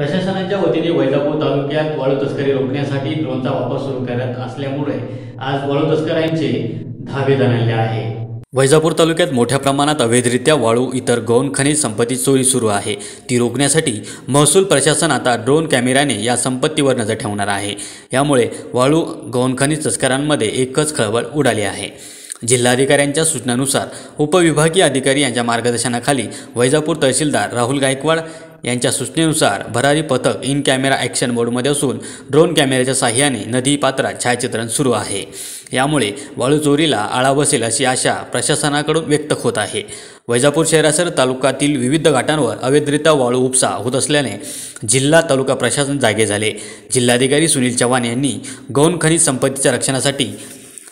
प्रशासनाच्या वतीने वैजापूर तालुक्यात वाळू तस्करी रोखण्यासाठी ड्रोनचा वापर सुरू करत असल्यामुळे आज वाळू तस्करांचे धावे जाणले आहे वैजापूर तालुक्यात मोठ्या प्रमाणात अवैधरित्या वाळू इतर गौण खनिज संपत्ती चोरी सुरू आहे ती रोखण्यासाठी महसूल प्रशासन आता ड्रोन कॅमेऱ्याने या संपत्तीवर नजर ठेवणार आहे यामुळे वाळू गौण खनिज तस्करांमध्ये एकच खळबळ उडाली आहे जिल्हाधिकाऱ्यांच्या सूचनानुसार उपविभागीय अधिकारी यांच्या मार्गदर्शनाखाली वैजापूर तहसीलदार राहुल गायकवाड यांच्या सूचनेनुसार भरारी पथक इन कॅमेरा ॲक्शन मोडमध्ये असून ड्रोन कॅमेऱ्याच्या साह्याने नदी पात्रात छायाचित्रण सुरू आहे यामुळे वाळू चोरीला आळा बसेल अशी आशा प्रशासनाकडून व्यक्त होत आहे वैजापूर शहरासह तालुक्यातील विविध घाटांवर अवैधरित्या वाळू उपसा होत असल्याने जिल्हा तालुका प्रशासन जागे झाले जिल्हाधिकारी सुनील चव्हाण यांनी गौण खनिज संपत्तीच्या रक्षणासाठी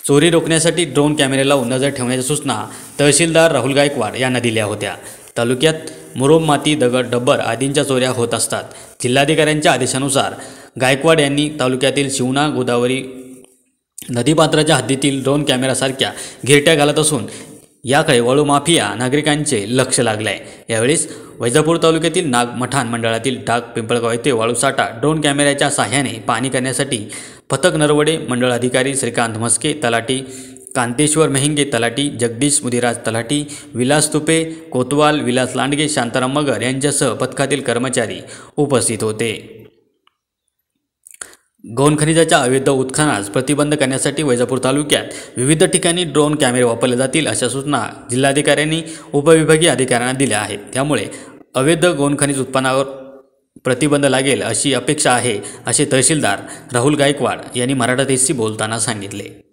चोरी रोखण्यासाठी ड्रोन कॅमेरे लावून नजर ठेवण्याच्या सूचना तहसीलदार राहुल गायकवाड यांना दिल्या होत्या तालुक्यात मुरोब माती दगड डब्बर आदींच्या चोऱ्या होत असतात जिल्हाधिकाऱ्यांच्या आदेशानुसार गायकवाड यांनी तालुक्यातील शिवना गोदावरी नदीपात्राच्या हद्दीतील ड्रोन कॅमेरासारख्या घिरट्या घालत असून याकडे वळू माफिया नागरिकांचे लक्ष लागले आहे यावेळेस वैजापूर तालुक्यातील नाग मठाण मंडळातील डाग पिंपळगाव येथे वाळूसाठा ड्रोन कॅमेऱ्याच्या साह्याने पाणी करण्यासाठी पथक नरवडे मंडळ अधिकारी श्रीकांत म्हस्के तलाटी कांतेश्वर मेहेंगे तलाटी जगदीश मुदिराज तलाटी विलास तुपे कोतवाल विलास लांडगे शांताराम मगर यांच्यासह पथकातील कर्मचारी उपस्थित होते गौन खनिजाच्या अवैध उत्खनास प्रतिबंध करण्यासाठी वैजापूर तालुक्यात विविध ठिकाणी ड्रोन कॅमेरे वापरले जातील अशा सूचना जिल्हाधिकाऱ्यांनी उपविभागीय अधिकाऱ्यांना दिल्या आहेत त्यामुळे अवैध गौण खनिज उत्पन्नावर प्रतिबंध लागेल अशी अपेक्षा आहे असे तहसीलदार राहुल गायकवाड यांनी मराठा बोलताना सांगितले